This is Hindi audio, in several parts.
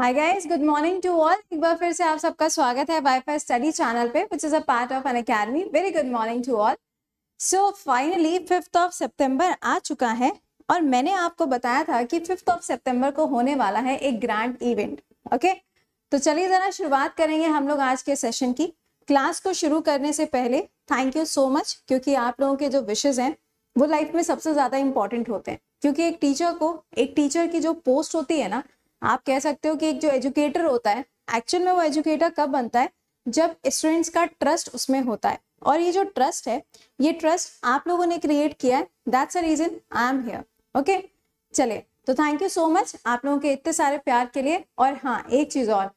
hi guys good morning to all एक बार फिर से आप सबका स्वागत है वाईफाई स्टडी चैनल पे which is a part of an academy very good morning to all so finally fifth of सितंबर आ चुका है और मैंने आपको बताया था कि फिफ्थ ऑफ सितंबर को होने वाला है एक ग्रैंड इवेंट ओके तो चलिए जरा शुरुआत करेंगे हम लोग आज के सेशन की क्लास को शुरू करने से पहले थैंक यू सो मच क्योंकि आप लोगों के जो विशेज हैं वो लाइफ में सबसे ज्यादा इंपॉर्टेंट होते हैं क्योंकि एक टीचर को एक टीचर की जो पोस्ट होती है ना आप कह सकते हो कि एक जो एजुकेटर होता है एक्चुअल में वो एजुकेटर कब बनता है जब स्टूडेंट्स का ट्रस्ट उसमें होता है और ये जो ट्रस्ट है ये ट्रस्ट आप लोगों ने क्रिएट किया है that's a reason I am here okay चलिए तो थैंक यू सो मच आप लोगों के इतने सारे प्यार के लिए और हाँ एक चीज और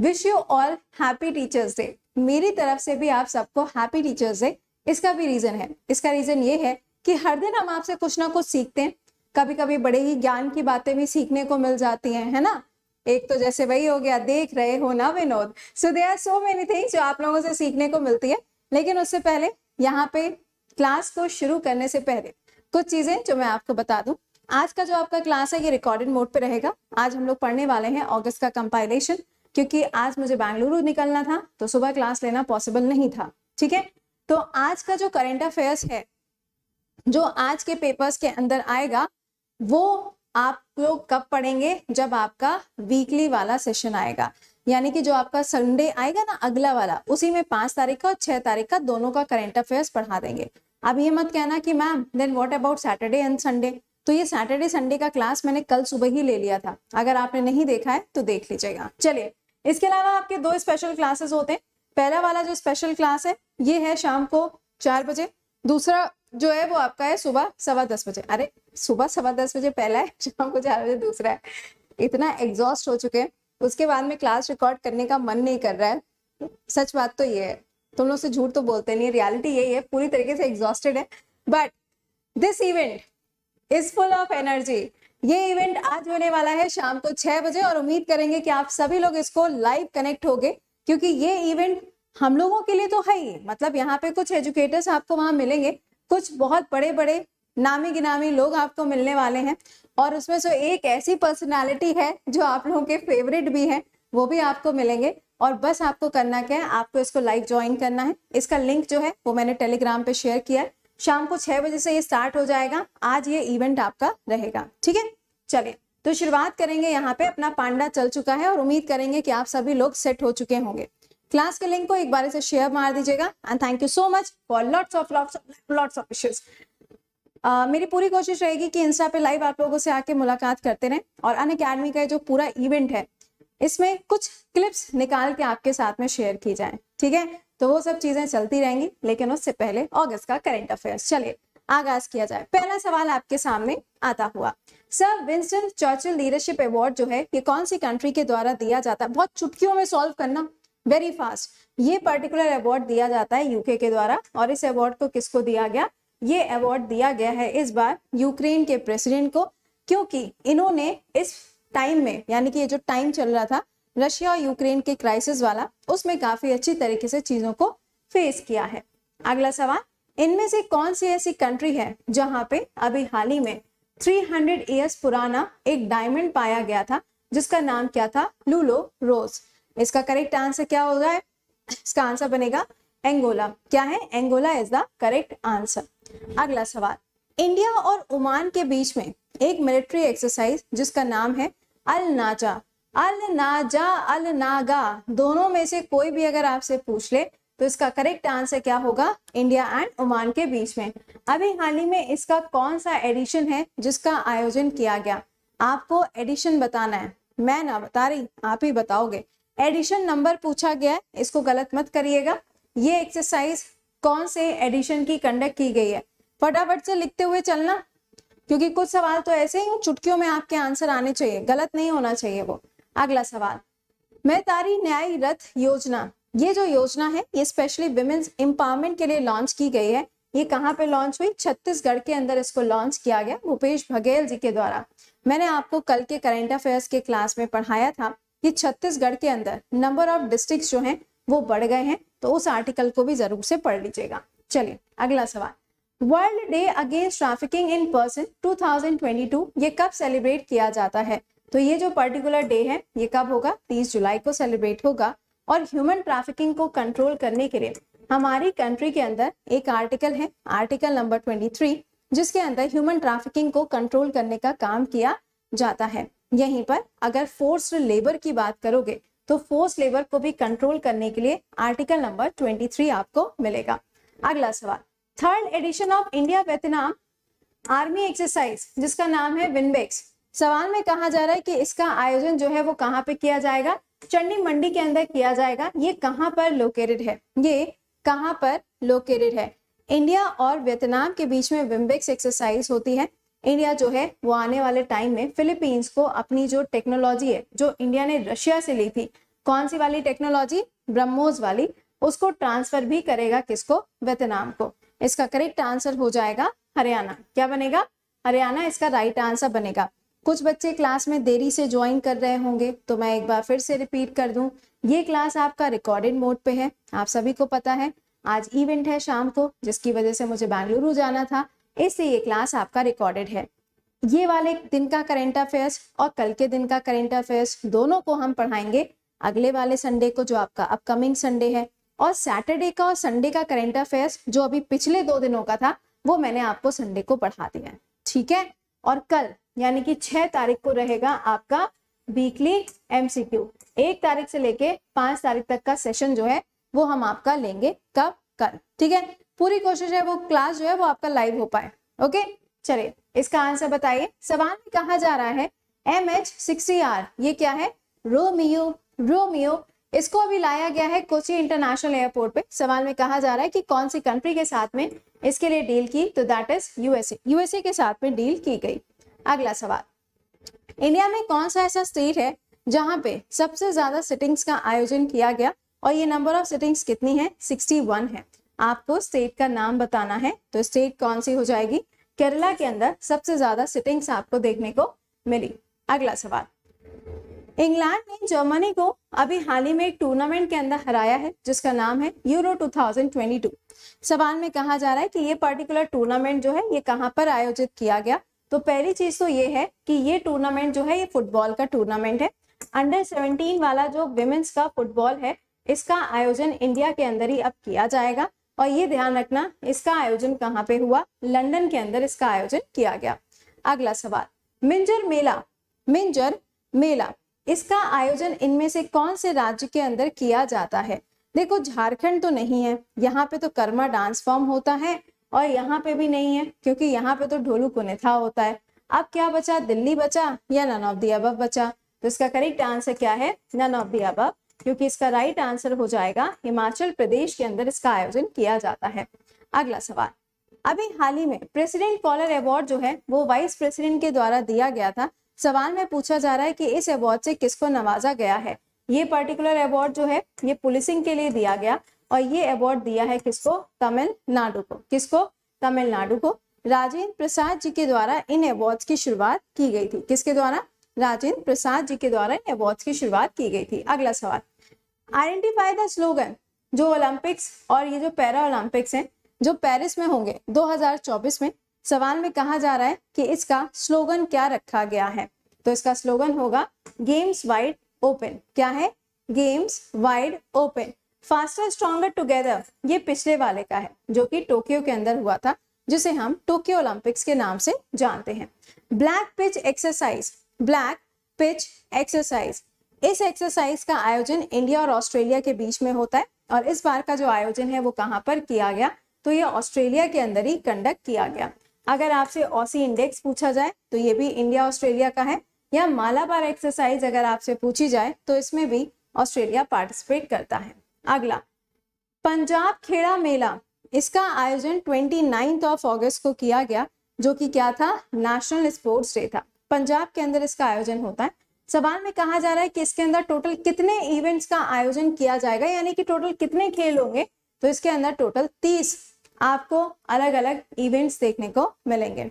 wish you all happy teachers day मेरी तरफ से भी आप सबको हैप्पी टीचर्स डे इसका भी रीजन है इसका रीजन ये है कि हर दिन हम आपसे कुछ ना कुछ सीखते हैं कभी कभी बड़े ही ज्ञान की बातें भी सीखने को मिल जाती हैं है ना एक तो जैसे वही हो गया देख रहे हो ना Vinod so they are so many things जो आप लोगों से सीखने को मिलती है लेकिन उससे पहले यहाँ पे क्लास को शुरू करने से पहले कुछ चीजें जो मैं आपको बता दूं आज का जो आपका क्लास है ये रिकॉर्डेड मोड पे रहेगा आज हम लोग पढ़ने वाले हैं अगस्त का कंपाइलेशन क्योंकि आज मुझे बेंगलुरु निकलना था तो सुबह क्लास लेना पॉसिबल नहीं था ठीक है तो आज का जो करेंट अफेयर्स है जो आज के पेपर्स के अंदर आएगा वो आप लोग कब पढ़ेंगे जब आपका वीकली वाला सेशन आएगा यानी कि जो आपका संडे आएगा ना अगला वाला उसी में पांच तारीख का और छह तारीख का दोनों का करेंट अफेयर्स पढ़ा देंगे अब ये मत कहना कि ma'am then what about Saturday and Sunday तो ये सैटरडे संडे का क्लास मैंने कल सुबह ही ले लिया था अगर आपने नहीं देखा है तो देख लीजिएगा चलिए इसके अलावा आपके दो स्पेशल क्लासेस होते हैं पहला वाला जो स्पेशल क्लास है ये है शाम को चार बजे दूसरा जो है वो आपका है सुबह सवा दस बजे अरे सुबह सवा दस बजे पहला है शाम को चार बजे दूसरा है इतना एग्जॉस्ट हो चुके हैं उसके बाद में क्लास रिकॉर्ड करने का मन नहीं कर रहा है सच बात तो ये है तुम लोग से झूठ तो बोलते नहीं रियलिटी यही है पूरी तरीके से एग्जॉस्टेड है but this event is full of energy ये इवेंट आज होने वाला है शाम को छह बजे और उम्मीद करेंगे कि आप सभी लोग इसको लाइव कनेक्ट होगे क्योंकि ये इवेंट हम लोगों के लिए तो है ही मतलब यहाँ पे कुछ एजुकेटर्स आपको वहां मिलेंगे कुछ बहुत बड़े बड़े नामी गिनामी लोग आपको मिलने वाले हैं और उसमें से एक ऐसी पर्सनालिटी है जो आप लोगों के फेवरेट भी है वो भी आपको मिलेंगे और बस आपको करना क्या है आपको इसको लाइव ज्वाइन करना है इसका लिंक जो है वो मैंने टेलीग्राम पे शेयर किया है शाम को छह बजे से ये स्टार्ट हो जाएगा आज ये इवेंट आपका रहेगा ठीक है चलिए तो शुरुआत करेंगे यहाँ पे अपना पांडा चल चुका है और उम्मीद करेंगे कि आप सभी लोग सेट हो चुके होंगे क्लास के लिंक को एक बार से शेयर मार दीजिएगा and thank you so much for lots of lots lots of wishes मेरी पूरी कोशिश रहेगी कि इंस्टा पे लाइव आप लोगों से आके मुलाकात करते रहें और अन अकेडमी का जो पूरा इवेंट है इसमें कुछ क्लिप्स निकाल के आपके साथ में शेयर की जाए ठीक है तो वो सब चीजें चलती रहेंगी लेकिन उससे पहले अगस्त का करेंट अफेयर्स चलिए आगाज किया जाए पहला सवाल आपके सामने आता हुआ sir Winston Churchill leadership award जो है ये कौन सी कंट्री के द्वारा दिया जाता है बहुत चुटकियों में सॉल्व करना वेरी फास्ट ये पर्टिकुलर अवार्ड दिया जाता है यूके के द्वारा और इस अवार्ड को किसको दिया गया ये अवार्ड दिया गया है इस बार यूक्रेन के प्रेसिडेंट को क्योंकि इन्होंने इस टाइम में यानी कि ये जो टाइम चल रहा था रशिया और यूक्रेन के क्राइसिस वाला उसमें काफी अच्छी तरीके से चीजों को फेस किया है अगला सवाल इनमें से कौन सी ऐसी कंट्री है जहां पे अभी हाल ही में 300 हंड्रेड पुराना एक डायमंड पाया गया था जिसका नाम क्या था लूलो रोज इसका करेक्ट आंसर क्या होगा इसका आंसर बनेगा एंगोला क्या है Angola is the correct answer अगला सवाल इंडिया और ओमान के बीच में एक मिलिट्री एक्सरसाइज जिसका नाम है अल नाजा अल नाजा अल नागा दोनों में से कोई भी अगर आपसे पूछ ले तो इसका करेक्ट आंसर क्या होगा इंडिया एंड ओमान के बीच में अभी हाल ही में इसका कौन सा एडिशन है जिसका आयोजन किया गया आपको एडिशन बताना है मैं ना बता रही आप ही बताओगे एडिशन नंबर पूछा गया है इसको गलत मत करिएगा ये एक्सरसाइज कौन से एडिशन की कंडक्ट की गई है फटाफट से लिखते हुए चलना क्योंकि कुछ सवाल तो ऐसे ही चुटकियों में आपके आंसर आने चाहिए गलत नहीं होना चाहिए वो अगला सवाल मैं तारी न्याय रथ योजना ये जो योजना है ये स्पेशली विमेन्स एम्पावरमेंट के लिए लॉन्च की गई है ये कहाँ पे लॉन्च हुई छत्तीसगढ़ के अंदर इसको लॉन्च किया गया भूपेश बघेल जी के द्वारा मैंने आपको कल के करेंट अफेयर्स के क्लास में पढ़ाया था कि छत्तीसगढ़ के अंदर नंबर ऑफ डिस्ट्रिक्ट जो है वो बढ़ गए हैं तो उस आर्टिकल को भी जरूर से पढ़ लीजिएगा चलिए अगला सवाल world day against trafficking in person 2022 ये कब सेलिब्रेट किया जाता है तो ये जो पर्टिकुलर डे है ये कब होगा 30 जुलाई को सेलिब्रेट होगा और ह्यूमन ट्रैफिकिंग को कंट्रोल करने के लिए हमारी कंट्री के अंदर एक आर्टिकल है आर्टिकल नंबर 23 जिसके अंदर ह्यूमन ट्रैफिकिंग को कंट्रोल करने का काम किया जाता है यहीं पर अगर फोर्स लेबर की बात करोगे तो फोर्स लेबर को भी कंट्रोल करने के लिए आर्टिकल नंबर 23 आपको मिलेगा अगला सवाल third edition of India Vietnam army exercise जिसका नाम है विनबेक्स सवाल में कहा जा रहा है कि इसका आयोजन जो है वो कहाँ पे किया जाएगा चंडी मंडी के अंदर किया जाएगा ये कहाँ पर लोकेटेड है ये कहाँ पर लोकेटेड है इंडिया और वियतनाम के बीच में विम्बेक्स एक्सरसाइज होती है इंडिया जो है वो आने वाले टाइम में फिलीपींस को अपनी जो टेक्नोलॉजी है जो इंडिया ने रशिया से ली थी कौन सी वाली टेक्नोलॉजी ब्रह्मोस वाली उसको ट्रांसफर भी करेगा किसको वेतनाम को इसका करेक्ट आंसर हो जाएगा हरियाणा क्या बनेगा हरियाणा इसका राइट आंसर बनेगा कुछ बच्चे क्लास में देरी से ज्वाइन कर रहे होंगे तो मैं एक बार फिर से रिपीट कर दूं ये क्लास आपका रिकॉर्डेड मोड पे है आप सभी को पता है आज इवेंट है शाम को जिसकी वजह से मुझे बेंगलुरु जाना था इससे ये क्लास आपका रिकॉर्डेड है ये वाले दिन का करेंट अफेयर्स और कल के दिन का करेंट अफेयर्स दोनों को हम पढ़ाएंगे अगले वाले संडे को जो आपका अपकमिंग संडे है और सैटरडे का और संडे का करेंट अफेयर्स जो अभी पिछले दो दिनों का था वो मैंने आपको संडे को पढ़ा दिया है ठीक है और कल यानी कि छह तारीख को रहेगा आपका वीकली एमसीक्यू एक तारीख से लेके पांच तारीख तक का सेशन जो है वो हम आपका लेंगे कब कल ठीक है पूरी कोशिश है वो क्लास जो है वो आपका लाइव हो पाए ओके चलिए इसका आंसर बताइए सवाल में कहा जा रहा है एम एच सिक्सटी आर ये क्या है रोमियो रोमियो इसको अभी लाया गया है कोची इंटरनेशनल एयरपोर्ट पे सवाल में कहा जा रहा है कि कौन सी कंट्री के साथ में इसके लिए डील की तो दैट इज यूएसए यूएसए के साथ में डील की गई अगला सवाल इंडिया में कौन सा ऐसा स्टेट है जहां पे सबसे ज्यादा सिटिंग्स का आयोजन किया गया और ये नंबर ऑफ सिटिंग्स कितनी है वन है आपको स्टेट का नाम बताना है तो स्टेट कौन सी हो जाएगी केरला के अंदर सबसे ज्यादा सिटिंग्स आपको देखने को मिली अगला सवाल इंग्लैंड ने जर्मनी को अभी हाल ही में एक टूर्नामेंट के अंदर हराया है जिसका नाम है यूरो 2022 सवाल में कहा जा रहा है कि ये पर्टिकुलर टूर्नामेंट जो है ये कहाँ पर आयोजित किया गया तो पहली चीज तो ये है कि ये टूर्नामेंट जो है ये फुटबॉल का टूर्नामेंट है अंडर सेवनटीन वाला जो विमेन्स का फुटबॉल है इसका आयोजन इंडिया के अंदर ही अब किया जाएगा और ये ध्यान रखना इसका आयोजन कहाँ पे हुआ लंदन के अंदर इसका आयोजन किया गया अगला सवाल मिंजर मेला मिंजर मेला इसका आयोजन इनमें से कौन से राज्य के अंदर किया जाता है देखो झारखंड तो नहीं है यहाँ पे तो कर्मा डांस फॉर्म होता है और यहाँ पे भी नहीं है क्योंकि यहाँ पे तो ढोलू कुनेथा होता है अब क्या बचा दिल्ली बचा या नन ऑफ दी अब बचा तो इसका करेक्ट आंसर क्या है नन ऑफ दी अब क्योंकि इसका राइट आंसर हो जाएगा हिमाचल प्रदेश के अंदर इसका आयोजन किया जाता है अगला सवाल अभी हाल ही में प्रेसिडेंट कॉलर अवार्ड जो है वो वाइस प्रेसिडेंट के द्वारा दिया गया था सवाल में पूछा जा रहा है कि इस अवार्ड से किसको नवाजा गया है ये पर्टिकुलर अवार्ड जो है ये पुलिसिंग के लिए दिया गया और ये अवार्ड दिया है किसको तमिलनाडु को किसको तमिलनाडु को राजेंद्र प्रसाद जी के द्वारा इन अवार्ड्स की शुरुआत की गई थी किसके द्वारा राजेंद्र प्रसाद जी के द्वारा इन अवार्ड की शुरुआत की गई थी अगला सवाल आइडेंटिफाई द स्लोगन जो ओलंपिक्स और ये जो पैरा ओलंपिक्स हैं जो पेरिस में होंगे 2024 में सवाल में कहा जा रहा है कि इसका स्लोगन क्या रखा गया है तो इसका स्लोगन होगा गेम्स वाइड ओपन क्या है games wide open faster stronger together ये पिछले वाले का है जो कि टोक्यो के अंदर हुआ था जिसे हम टोक्यो ओलंपिक्स के नाम से जानते हैं black pitch exercise black pitch exercise इस एक्सरसाइज का आयोजन इंडिया और ऑस्ट्रेलिया के बीच में होता है और इस बार का जो आयोजन है वो कहाँ पर किया गया तो ये ऑस्ट्रेलिया के अंदर ही कंडक्ट किया गया अगर आपसे ऑसी इंडेक्स पूछा जाए तो ये भी इंडिया ऑस्ट्रेलिया का है या मालाबार एक्सरसाइज अगर आपसे पूछी जाए तो इसमें भी ऑस्ट्रेलिया पार्टिसिपेट करता है अगला पंजाब खेड़ा मेला इसका आयोजन ट्वेंटी ऑफ ऑगस्ट को किया गया जो कि क्या था नेशनल स्पोर्ट्स डे था पंजाब के अंदर इसका आयोजन होता है सवाल में कहा जा रहा है कि इसके अंदर टोटल कितने इवेंट्स का आयोजन किया जाएगा यानी कि टोटल कितने खेल होंगे तो इसके अंदर टोटल तीस आपको अलग अलग इवेंट्स देखने को मिलेंगे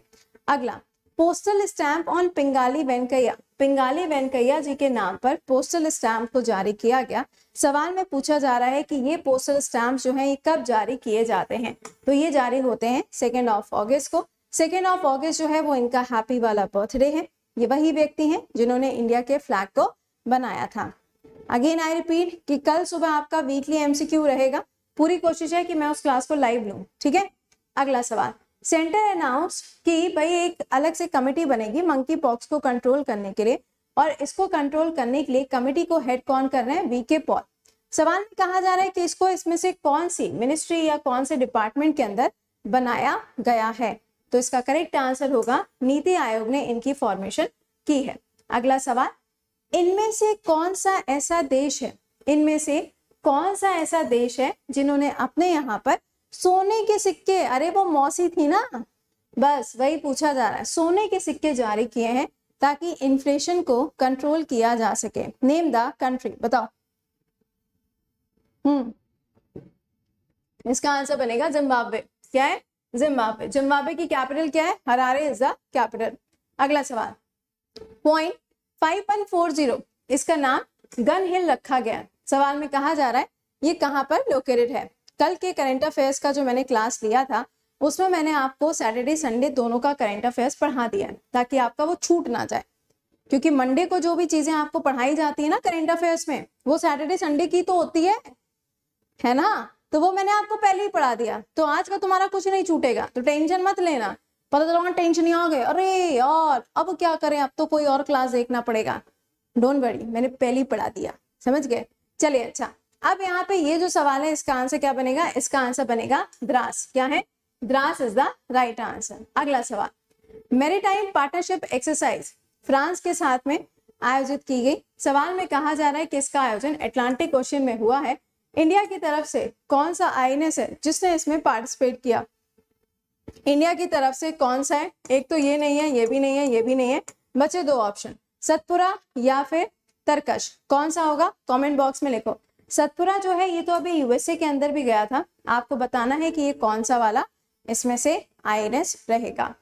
अगला postal stamp on Pingali Venkaiah Pingali Venkaiah ji के नाम पर पोस्टल स्टैंप को जारी किया गया सवाल में पूछा जा रहा है कि ये पोस्टल स्टैंप जो है ये कब जारी किए जाते हैं तो ये जारी होते हैं सेकेंड ऑफ ऑगस्ट को सेकेंड ऑफ ऑगस्ट जो है वो इनका हैप्पी वाला बर्थडे है ये वही व्यक्ति हैं जिन्होंने इंडिया के फ्लैग को बनाया था अगेन आई रिपीट कि कल सुबह आपका वीकली एमसीक्यू रहेगा पूरी कोशिश है कि मैं उस क्लास को लाइव लूँ ठीक है अगला सवाल सेंटर अनाउंस कि भाई एक अलग से कमेटी बनेगी मंकी पॉक्स को कंट्रोल करने के लिए और इसको कंट्रोल करने के लिए कमेटी को हेड कौन कर रहे हैं वी के पॉल सवाल में कहा जा रहा है कि इसको इसमें से कौन सी मिनिस्ट्री या कौन से डिपार्टमेंट के अंदर बनाया गया है तो इसका करेक्ट आंसर होगा नीति आयोग ने इनकी फॉर्मेशन की है अगला सवाल इनमें से कौन सा ऐसा देश है इनमें से कौन सा ऐसा देश है जिन्होंने अपने यहाँ पर सोने के सिक्के अरे वो मौसी थी ना बस वही पूछा जा रहा है सोने के सिक्के जारी किए हैं ताकि इन्फ्लेशन को कंट्रोल किया जा सके नेम द कंट्री बताओ हम्म इसका आंसर बनेगा जिम्बाब्वे क्या है जिम्बाबे जिम्बाबे की कैपिटल क्या है हरारे इज द कैपिटल अगला सवाल point five one four zero इसका नाम गन हिल रखा गया सवाल में कहा जा रहा है ये कहाँ पर लोकेटेड है कल के करेंट अफेयर्स का जो मैंने क्लास लिया था उसमें मैंने आपको सैटरडे संडे दोनों का करेंट अफेयर्स पढ़ा दिया है ताकि आपका वो छूट ना जाए क्योंकि मंडे को जो भी चीजें आपको पढ़ाई जाती है ना करेंट अफेयर्स में वो सैटरडे संडे की तो होती है है ना तो वो मैंने आपको पहले ही पढ़ा दिया तो आज का तुम्हारा कुछ नहीं छूटेगा तो टेंशन मत लेना पता चला टेंशन ही आ गए अरे और अब क्या करें अब तो कोई और क्लास देखना पड़ेगा डोंट वरी मैंने पहले ही पढ़ा दिया समझ गए चलिए अच्छा अब यहाँ पे ये जो सवाल है इसका आंसर क्या बनेगा इसका आंसर बनेगा द्रास क्या है Dras is the right answer अगला सवाल मेरीटाइम पार्टनरशिप एक्सरसाइज फ्रांस के साथ में आयोजित की गई सवाल में कहा जा रहा है कि इसका आयोजन अटलांटिक ओशन में हुआ है इंडिया की तरफ से कौन सा आई है जिसने इसमें पार्टिसिपेट किया इंडिया की तरफ से कौन सा है एक तो ये नहीं है ये भी नहीं है ये भी नहीं है बचे दो ऑप्शन सतपुरा या फिर तरकश कौन सा होगा कमेंट बॉक्स में लिखो सतपुरा जो है ये तो अभी यूएसए के अंदर भी गया था आपको बताना है कि ये कौन सा वाला इसमें से आई रहेगा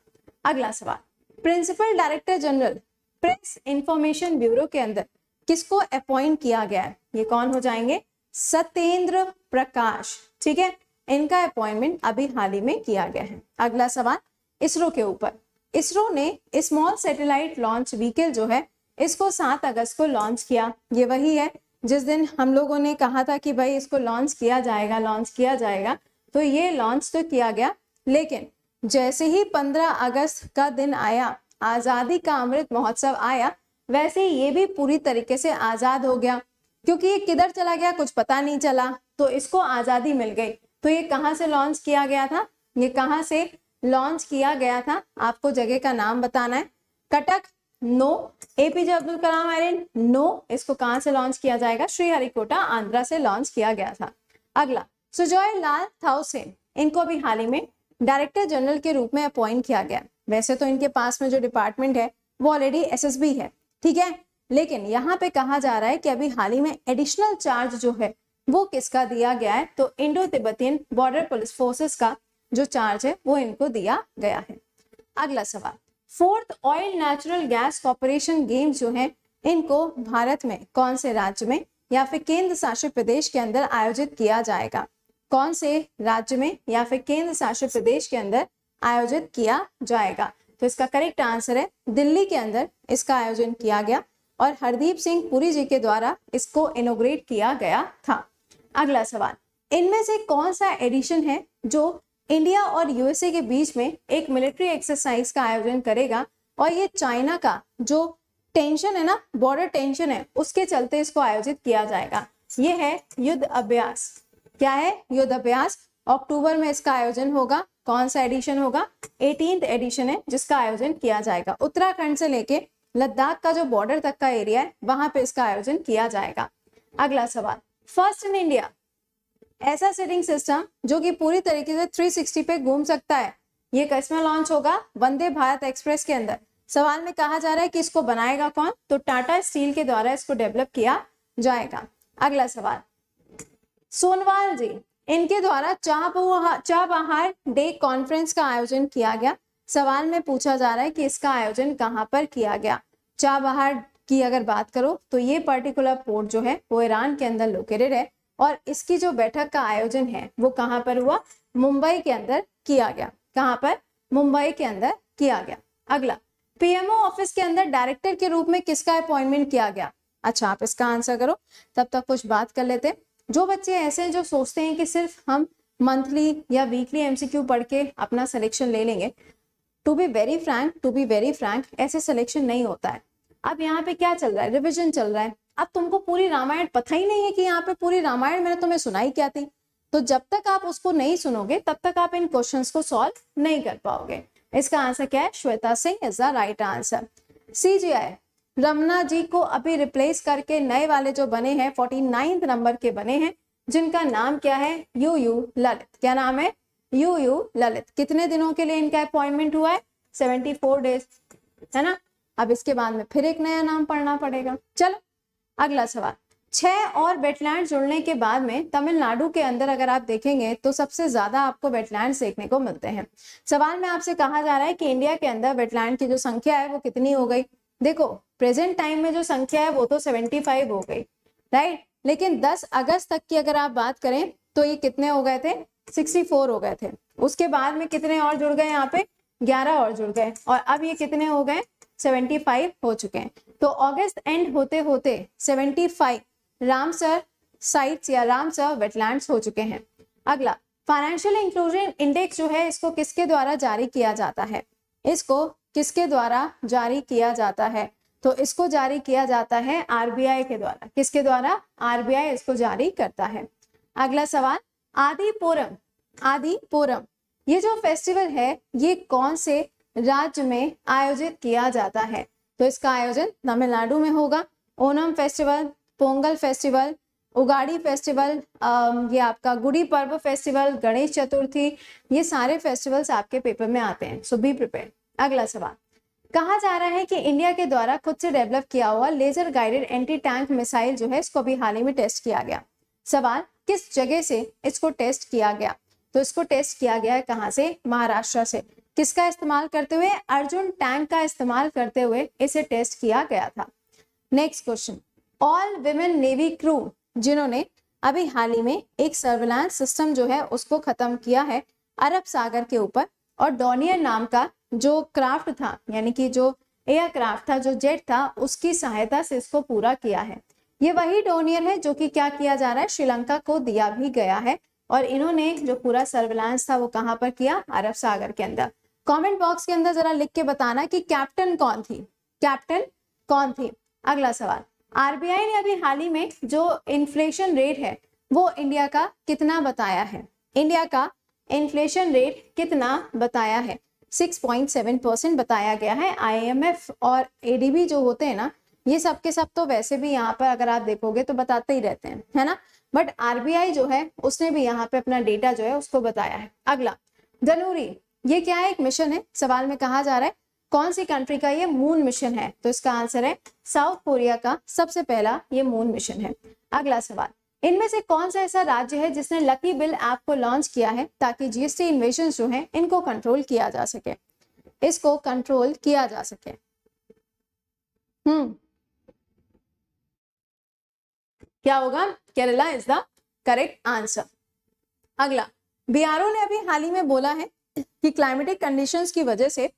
अगला सवाल principal director general press information bureau के अंदर किसको अपॉइंट किया गया है ये कौन हो जाएंगे सत्येंद्र प्रकाश ठीक है इनका अपॉइंटमेंट अभी हाल ही में किया गया है अगला सवाल इसरो के ऊपर इसरो ने स्मॉल सैटेलाइट लॉन्च व्हीकल जो है इसको सात अगस्त को लॉन्च किया ये वही है जिस दिन हम लोगों ने कहा था कि भाई इसको लॉन्च किया जाएगा लॉन्च किया जाएगा तो ये लॉन्च तो किया गया लेकिन जैसे ही 15 अगस्त का दिन आया आज़ादी का अमृत महोत्सव आया वैसे ये भी पूरी तरीके से आज़ाद हो गया क्योंकि ये किधर चला गया कुछ पता नहीं चला तो इसको आज़ादी मिल गई तो ये कहाँ से लॉन्च किया गया था ये कहाँ से लॉन्च किया गया था आपको जगह का नाम बताना है Cuttack no APJ Abdul Kalam island no इसको कहाँ से लॉन्च किया जाएगा श्रीहरिकोटा आंध्रा से लॉन्च किया गया था अगला सुजॉय लाल थाउसेन इनको भी हाल ही में डायरेक्टर जनरल के रूप में अपॉइंट किया गया वैसे तो इनके पास में जो डिपार्टमेंट है वो ऑलरेडी एस है ठीक है लेकिन यहाँ पे कहा जा रहा है कि अभी हाल ही में एडिशनल चार्ज जो है वो किसका दिया गया है तो Indo Tibetan border police forces का जो चार्ज है वो इनको दिया गया है अगला सवाल fourth oil natural gas corporation गेम जो है इनको भारत में कौन से राज्य में या फिर केंद्र शासित प्रदेश के अंदर आयोजित किया जाएगा कौन से राज्य में या फिर केंद्र शासित प्रदेश के अंदर आयोजित किया जाएगा तो इसका करेक्ट आंसर है दिल्ली के अंदर इसका आयोजन किया गया और हरदीप सिंह पुरी जी के द्वारा इसको इनोग्रेट किया गया था अगला सवाल इनमें से कौन सा एडिशन है जो इंडिया और यूएसए के बीच में एक मिलिट्री एक्सरसाइज का आयोजन करेगा और ये चाइना का जो टेंशन है ना बॉर्डर टेंशन है उसके चलते इसको आयोजित किया जाएगा ये है युद्ध अभ्यास क्या है युद्ध अभ्यास अक्टूबर में इसका आयोजन होगा कौन सा एडिशन होगा एटीन एडिशन है जिसका आयोजन किया जाएगा उत्तराखंड से लेके लद्दाख का जो बॉर्डर तक का एरिया है वहां पे इसका आयोजन किया जाएगा अगला सवाल फर्स्ट इन इंडिया ऐसा सिटिंग सिस्टम जो कि पूरी तरीके से 360 पे घूम सकता है ये किसमें लॉन्च होगा वंदे भारत एक्सप्रेस के अंदर सवाल में कहा जा रहा है कि इसको बनाएगा कौन तो टाटा स्टील के द्वारा इसको डेवलप किया जाएगा अगला सवाल सोनवाल जी इनके द्वारा चाबहार डे कॉन्फ्रेंस का आयोजन किया गया सवाल में पूछा जा रहा है कि इसका आयोजन कहाँ पर किया गया चाबहार की अगर बात करो तो ये पर्टिकुलर पोर्ट जो है वो ईरान के अंदर लोकेटेड है और इसकी जो बैठक का आयोजन है वो कहाँ पर हुआ मुंबई के अंदर किया गया कहाँ पर मुंबई के अंदर किया गया अगला पीएमओ ऑफिस के अंदर डायरेक्टर के रूप में किसका अपॉइंटमेंट किया गया अच्छा आप इसका आंसर करो तब तक कुछ बात कर लेते हैं जो बच्चे ऐसे हैं जो सोचते हैं कि सिर्फ हम मंथली या वीकली एमसीक्यू पढ़ के अपना सिलेक्शन ले लेंगे to be very frank to be very frank ऐसे सिलेक्शन नहीं होता है अब यहाँ पे क्या चल रहा है रिविजन चल रहा है अब तुमको पूरी रामायण पता ही नहीं है कि यहाँ पे पूरी रामायण मैंने तुम्हें सुनाई क्या थी तो जब तक आप उसको नहीं सुनोगे तब तक आप इन क्वेश्चंस को सॉल्व नहीं कर पाओगे इसका आंसर क्या है Shweta Singh is the right answer CJI Ramana ji को अभी रिप्लेस करके नए वाले जो बने हैं फोर्टी नाइन्थ नंबर के बने हैं जिनका नाम क्या है यू यू ललित क्या नाम है यू यू ललित कितने दिनों के लिए इनका अपॉइंटमेंट हुआ है सेवेंटी फोर डेज है ना अब इसके बाद में फिर एक नया नाम पढ़ना पड़ेगा चलो अगला सवाल छह और वेटलैंड जुड़ने के बाद में तमिलनाडु के अंदर अगर आप देखेंगे तो सबसे ज्यादा आपको वेटलैंड देखने को मिलते हैं सवाल में आपसे कहा जा रहा है कि इंडिया के अंदर वेटलैंड की जो संख्या है वो कितनी हो गई देखो प्रेजेंट टाइम में जो संख्या है वो तो सेवेंटी फाइव हो गई राइट लेकिन दस अगस्त तक की अगर आप बात करें तो ये कितने हो गए थे फोर हो गए थे उसके बाद में कितने और जुड़ गए यहाँ पे ग्यारह और जुड़ गए और अब ये कितने हो गए सेवेंटी फाइव हो चुके हैं तो अगस्त एंड होते होते 75 रामसर साइट्स या रामसर वेटलैंड हो चुके हैं अगला फाइनेंशियल इंक्लूजन इंडेक्स जो है इसको किसके द्वारा जारी किया जाता है इसको किसके द्वारा जारी किया जाता है तो इसको जारी किया जाता है आरबीआई के द्वारा किसके द्वारा आरबीआई इसको जारी करता है अगला सवाल आदिपुरम आदिपुरम ये जो फेस्टिवल है ये कौन से राज्य में आयोजित किया जाता है तो इसका आयोजन तमिलनाडु में होगा Onam festival Pongal festival Ugadi festival ये आपका गुड़ी पर्व फेस्टिवल गणेश चतुर्थी ये सारे फेस्टिवल्स आपके पेपर में आते हैं सो बी प्रिपेयर अगला सवाल कहा जा रहा है कि इंडिया के द्वारा खुद से डेवलप किया हुआ laser guided anti tank missile जो है इसको भी हाल ही में टेस्ट किया गया सवाल किस जगह से इसको टेस्ट किया गया तो इसको टेस्ट किया गया है कहाँ से महाराष्ट्र से किसका इस्तेमाल करते हुए अर्जुन टैंक का इस्तेमाल करते हुए इसे टेस्ट किया गया था next question all women navy crew जिन्होंने अभी हाल ही में एक सर्विलांस सिस्टम जो है उसको खत्म किया है अरब सागर के ऊपर और डॉनियर नाम का जो क्राफ्ट था यानी कि जो एयरक्राफ्ट था जो जेट था उसकी सहायता से इसको पूरा किया है ये वही डोनियर है जो कि क्या किया जा रहा है श्रीलंका को दिया भी गया है और इन्होंने जो पूरा सर्विलांस था वो कहाँ पर किया अरब सागर के अंदर कमेंट बॉक्स के अंदर जरा लिख के बताना कि कैप्टन कौन थी कैप्टन कौन थी अगला सवाल आरबीआई ने अभी हाल ही में जो इन्फ्लेशन रेट है वो इंडिया का कितना बताया है इंडिया का इन्फ्लेशन रेट कितना बताया है सेवन परसेंट बताया गया है आईएमएफ और एडीबी जो होते हैं ना ये सब के सब तो वैसे भी यहाँ पर अगर आप देखोगे तो बताते ही रहते हैं है ना बट आरबीआई जो है उसने भी यहाँ पे अपना डेटा जो है उसको बताया है अगला धनूरी ये क्या है एक मिशन है सवाल में कहा जा रहा है कौन सी कंट्री का ये मून मिशन है तो इसका आंसर है साउथ कोरिया का सबसे पहला ये मून मिशन है अगला सवाल इनमें से कौन सा ऐसा राज्य है जिसने लकी बिल ऐप को लॉन्च किया है ताकि जीएसटी इन्वेशन जो है इनको कंट्रोल किया जा सके इसको कंट्रोल किया जा सके हम्म क्या होगा Kerala is the correct answer अगला बी ने अभी हाल ही में बोला है कि क्लाइमेटिक कंडीशंस की वजह से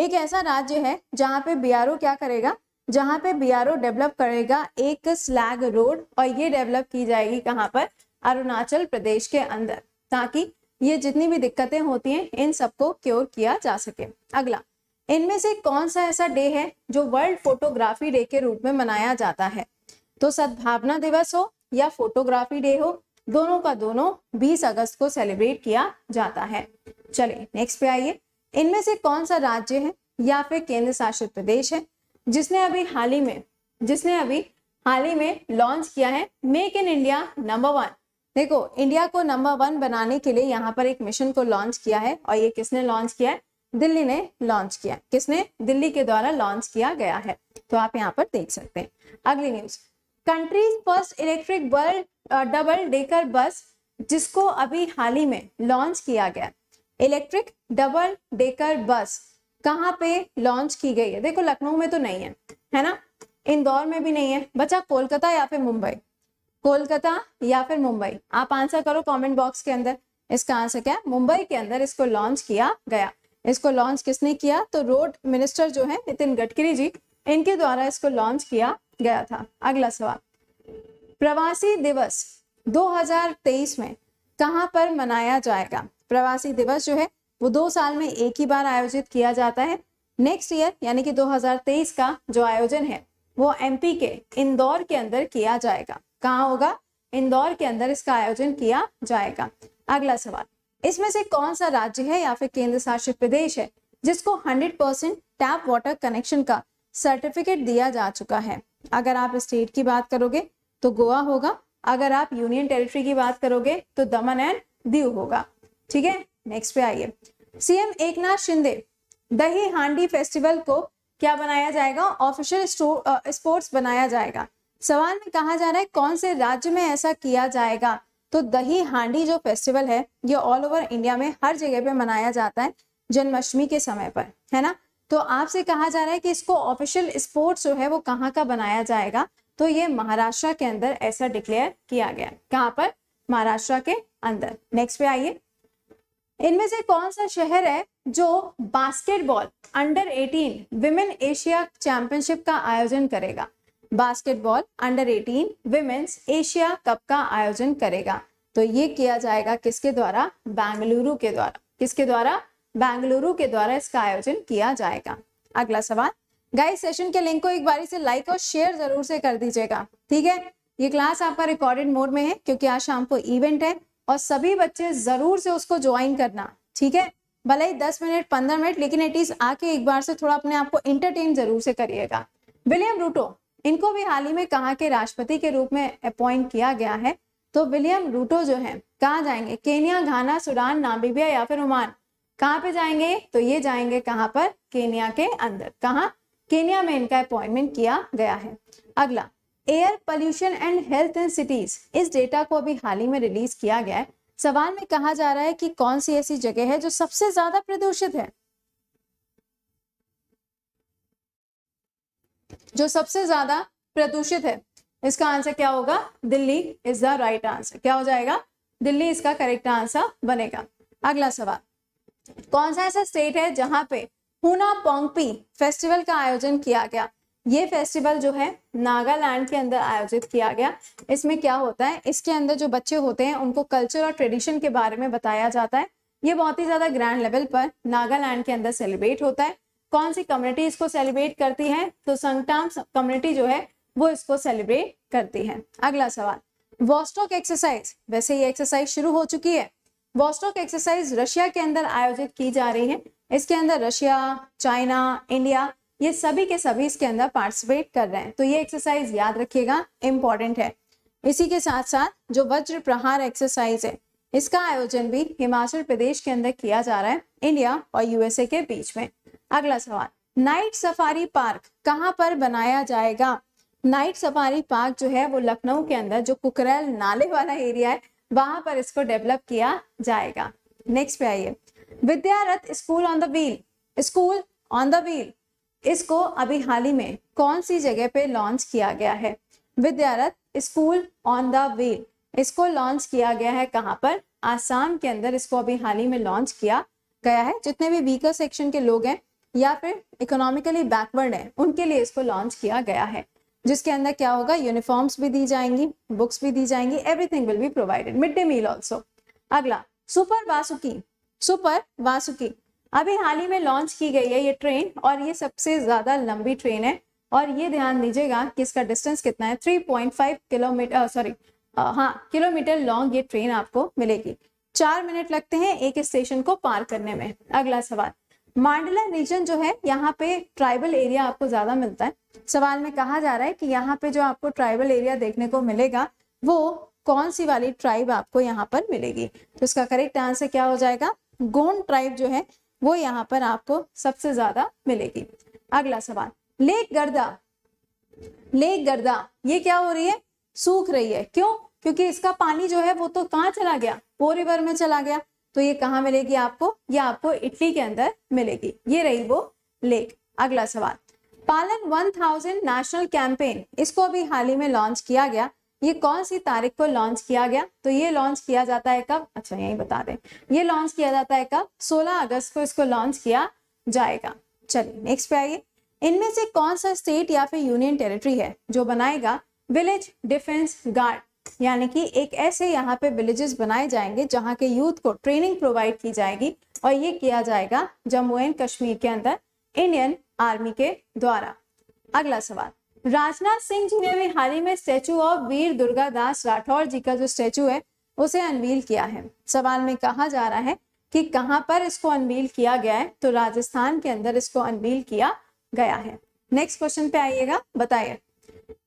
एक ऐसा राज्य है जहां पे बी क्या करेगा जहां पे बी डेवलप करेगा एक स्लैग रोड और ये डेवलप की जाएगी कहाँ पर अरुणाचल प्रदेश के अंदर ताकि ये जितनी भी दिक्कतें होती हैं इन सबको क्योर किया जा सके अगला इनमें से कौन सा ऐसा डे है जो वर्ल्ड फोटोग्राफी डे के रूप में मनाया जाता है तो सद्भावना दिवस हो या फोटोग्राफी डे हो दोनों का दोनों 20 अगस्त को सेलिब्रेट किया जाता है चलिए नेक्स्ट पे आइए इनमें से कौन सा राज्य है या फिर केंद्र शासित प्रदेश है जिसने अभी हाल ही में जिसने अभी हाल ही में लॉन्च किया है make in India number one देखो इंडिया को नंबर वन बनाने के लिए यहाँ पर एक मिशन को लॉन्च किया है और ये किसने लॉन्च किया है दिल्ली ने लॉन्च किया किसने दिल्ली के द्वारा लॉन्च किया गया है तो आप यहाँ पर देख सकते हैं अगली news countries first electric world double decker bus जिसको अभी हाल ही में लॉन्च किया गया इलेक्ट्रिक डबल डेकर बस कहाँ पे लॉन्च की गई है देखो लखनऊ में तो नहीं है है ना इंदौर में भी नहीं है बचा कोलकाता या फिर मुंबई कोलकाता या फिर मुंबई आप आंसर करो कमेंट बॉक्स के अंदर इसका आंसर क्या है मुंबई के अंदर इसको लॉन्च किया गया इसको लॉन्च किसने किया तो रोड मिनिस्टर जो है नितिन गडकरी जी इनके द्वारा इसको लॉन्च किया गया था अगला सवाल प्रवासी दिवस 2023 में कहां पर मनाया जाएगा प्रवासी दिवस जो है वो दो साल में एक ही बार आयोजित किया जाता है नेक्स्ट ईयर यानी कि 2023 का जो आयोजन है वो एमपी के इंदौर के अंदर किया जाएगा कहाँ होगा इंदौर के अंदर इसका आयोजन किया जाएगा अगला सवाल इसमें से कौन सा राज्य है या फिर केंद्र शासित प्रदेश है जिसको 100 परसेंट टैप वाटर कनेक्शन का सर्टिफिकेट दिया जा चुका है अगर आप स्टेट की बात करोगे तो गोवा होगा अगर आप यूनियन टेरिटरी की बात करोगे तो दमन एंड दीव होगा ठीक है नेक्स्ट पे आइए सीएम एक शिंदे दही हांडी फेस्टिवल को क्या बनाया जाएगा ऑफिशियल स्पोर्ट्स बनाया जाएगा सवाल में कहा जा रहा है कौन से राज्य में ऐसा किया जाएगा तो दही हांडी जो फेस्टिवल है ये ऑल ओवर इंडिया में हर जगह पे मनाया जाता है जन्माष्टमी के समय पर है ना तो आपसे कहा जा रहा है कि इसको ऑफिशियल स्पोर्ट जो है वो कहाँ का बनाया जाएगा तो ये महाराष्ट्र के अंदर ऐसा डिक्लेयर किया गया कहाँ पर महाराष्ट्र के अंदर नेक्स्ट पे आइए इनमें से कौन सा शहर है जो basketball under 18 women Asia championship का आयोजन करेगा basketball under 18 women's Asia cup का आयोजन करेगा तो ये किया जाएगा किसके द्वारा बेंगलुरु के द्वारा किसके द्वारा बेंगलुरु के द्वारा इसका आयोजन किया जाएगा अगला सवाल गाइस सेशन के लिंक को एक बारी से लाइक और शेयर जरूर से कर दीजिएगा ठीक है ये क्लास आपका रिकॉर्डेड मोड में है क्योंकि आज शाम को इवेंट है और सभी बच्चे जरूर से उसको ज्वाइन करना ठीक है भले ही दस मिनट पंद्रह मिनट लेकिन एटलीस्ट आके एक बार से थोड़ा अपने आप को एंटरटेन जरूर से करिएगा विलियम रूटो इनको भी हाल ही में कहा के राष्ट्रपति के रूप में अपॉइंट किया गया है तो विलियम रूटो जो है कहा जाएंगे केनिया घाना सुडान नामीबिया या फिर ओमान कहाँ पे जाएंगे तो ये जाएंगे कहाँ पर केनिया के अंदर कहा केनिया में इनका अपॉइंटमेंट किया गया है अगला air pollution and health in cities इस डेटा को अभी हाल ही में रिलीज किया गया है सवाल में कहा जा रहा है कि कौन सी ऐसी जगह है जो सबसे ज्यादा प्रदूषित है जो सबसे ज्यादा प्रदूषित है इसका आंसर क्या होगा Delhi is the right answer क्या हो जाएगा दिल्ली इसका करेक्ट आंसर बनेगा अगला सवाल कौन सा ऐसा स्टेट है जहाँ पे हुना पोंगपी फेस्टिवल का आयोजन किया गया ये फेस्टिवल जो है नागालैंड के अंदर आयोजित किया गया इसमें क्या होता है इसके अंदर जो बच्चे होते हैं उनको कल्चर और ट्रेडिशन के बारे में बताया जाता है ये बहुत ही ज्यादा ग्रैंड लेवल पर नागालैंड के अंदर सेलिब्रेट होता है कौन सी कम्युनिटी इसको सेलिब्रेट करती है तो संगटाम कम्युनिटी जो है वो इसको सेलिब्रेट करती है अगला सवाल वॉस्टॉक एक्सरसाइज वैसे ये एक्सरसाइज शुरू हो चुकी है वॉस्टॉक एक्सरसाइज रशिया के अंदर आयोजित की जा रही है इसके अंदर रशिया चाइना इंडिया ये सभी के सभी इसके अंदर पार्टिसिपेट कर रहे हैं तो ये एक्सरसाइज याद रखिएगा इंपॉर्टेंट है इसी के साथ साथ जो वज्र प्रहार एक्सरसाइज है इसका आयोजन भी हिमाचल प्रदेश के अंदर किया जा रहा है इंडिया और यूएसए के बीच में अगला सवाल नाइट सफारी पार्क कहाँ पर बनाया जाएगा नाइट सफारी पार्क जो है वो लखनऊ के अंदर जो कुकरेल नाले वाला एरिया है वहां पर इसको डेवलप किया जाएगा नेक्स्ट पे आइए Vidyarath school on the wheel school on the wheel इसको अभी हाल ही में कौन सी जगह पे लॉन्च किया गया है Vidyarath school on the wheel इसको लॉन्च किया गया है कहाँ पर आसाम के अंदर इसको अभी हाल ही में लॉन्च किया गया है जितने भी वीकर सेक्शन के लोग हैं या फिर इकोनॉमिकली बैकवर्ड है उनके लिए इसको लॉन्च किया गया है जिसके अंदर क्या होगा यूनिफॉर्म्स भी दी जाएंगी बुक्स भी दी जाएंगी everything will be provided mid day meal also अगला सुपर वासुकी सुपर वासुकी अभी हाल ही में लॉन्च की गई है ये ट्रेन और ये सबसे ज्यादा लंबी ट्रेन है और ये ध्यान दीजिएगा कि इसका डिस्टेंस कितना है 3.5 किलोमीटर सॉरी हाँ किलोमीटर लॉन्ग ये ट्रेन आपको मिलेगी चार मिनट लगते हैं एक स्टेशन को पार करने में अगला सवाल मांडला रीजन जो है यहाँ पे ट्राइबल एरिया आपको ज्यादा मिलता है सवाल में कहा जा रहा है कि यहाँ पे जो आपको ट्राइबल एरिया देखने को मिलेगा वो कौन सी वाली ट्राइब आपको यहाँ पर मिलेगी तो इसका करेक्ट आंसर क्या हो जाएगा गोंड ट्राइब जो है वो यहाँ पर आपको सबसे ज्यादा मिलेगी अगला सवाल लेक गर्दा लेक गर्दा ये क्या हो रही है सूख रही है क्यों क्योंकि इसका पानी जो है वो तो कहाँ चला गया वो रिवर में चला गया तो ये कहाँ मिलेगी आपको ये आपको इटली के अंदर मिलेगी ये रही वो लेक अगला सवाल पालन 1000 नेशनल कैंपेन इसको अभी हाल ही में लॉन्च किया गया ये कौन सी तारीख को लॉन्च किया गया तो ये लॉन्च किया जाता है कब अच्छा यही बता दें ये लॉन्च किया जाता है कब 16 अगस्त को इसको लॉन्च किया जाएगा चलिए नेक्स्ट पे आइए इनमें से कौन सा स्टेट या फिर यूनियन टेरिटरी है जो बनाएगा विलेज डिफेंस गार्ड यानी कि एक ऐसे यहाँ पे विलेजेस बनाए जाएंगे जहाँ के यूथ को ट्रेनिंग प्रोवाइड की जाएगी और ये किया जाएगा जम्मू एंड कश्मीर के अंदर इंडियन आर्मी के द्वारा अगला सवाल राजनाथ सिंह जी ने भी हाल ही में स्टेचू ऑफ वीर दुर्गा दास राठौर जी का जो स्टेचू है उसे अनवील किया है सवाल में कहा जा रहा है कि कहाँ पर इसको अनवील किया गया है तो राजस्थान के अंदर इसको अनवील किया गया है नेक्स्ट क्वेश्चन पे आइएगा बताइए